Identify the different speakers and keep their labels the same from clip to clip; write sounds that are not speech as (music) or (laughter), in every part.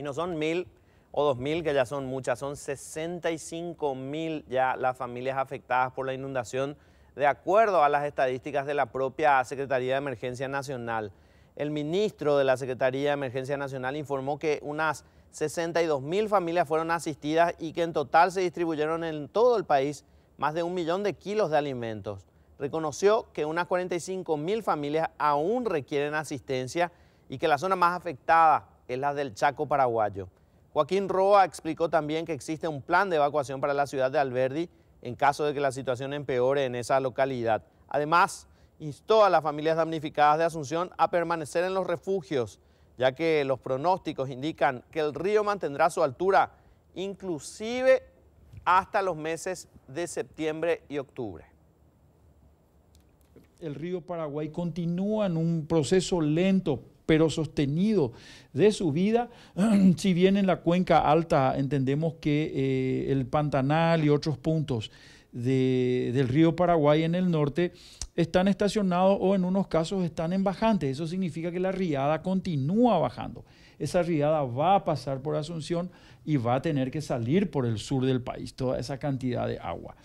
Speaker 1: Y no son mil o dos mil, que ya son muchas, son 65 mil ya las familias afectadas por la inundación, de acuerdo a las estadísticas de la propia Secretaría de Emergencia Nacional. El ministro de la Secretaría de Emergencia Nacional informó que unas 62 mil familias fueron asistidas y que en total se distribuyeron en todo el país más de un millón de kilos de alimentos. Reconoció que unas 45 mil familias aún requieren asistencia y que la zona más afectada es la del Chaco paraguayo. Joaquín Roa explicó también que existe un plan de evacuación para la ciudad de Alberdi en caso de que la situación empeore en esa localidad. Además, instó a las familias damnificadas de Asunción a permanecer en los refugios, ya que los pronósticos indican que el río mantendrá su altura inclusive hasta los meses de septiembre y octubre
Speaker 2: el río Paraguay continúa en un proceso lento pero sostenido de su vida. (clears throat) Si bien en la cuenca alta entendemos que eh, el Pantanal y otros puntos del río Paraguay en el norte están estacionados o en unos casos están en bajante. Eso significa que la riada continúa bajando. Esa riada va a pasar por Asunción y va a tener que salir por el sur del país, toda esa cantidad de agua.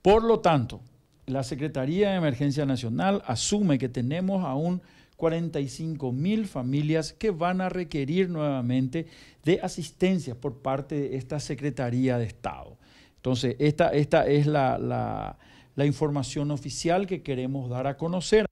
Speaker 2: Por lo tanto, la Secretaría de Emergencia Nacional asume que tenemos aún 45 mil familias que van a requerir nuevamente de asistencia por parte de esta Secretaría de Estado. Entonces, esta, esta es la información oficial que queremos dar a conocer.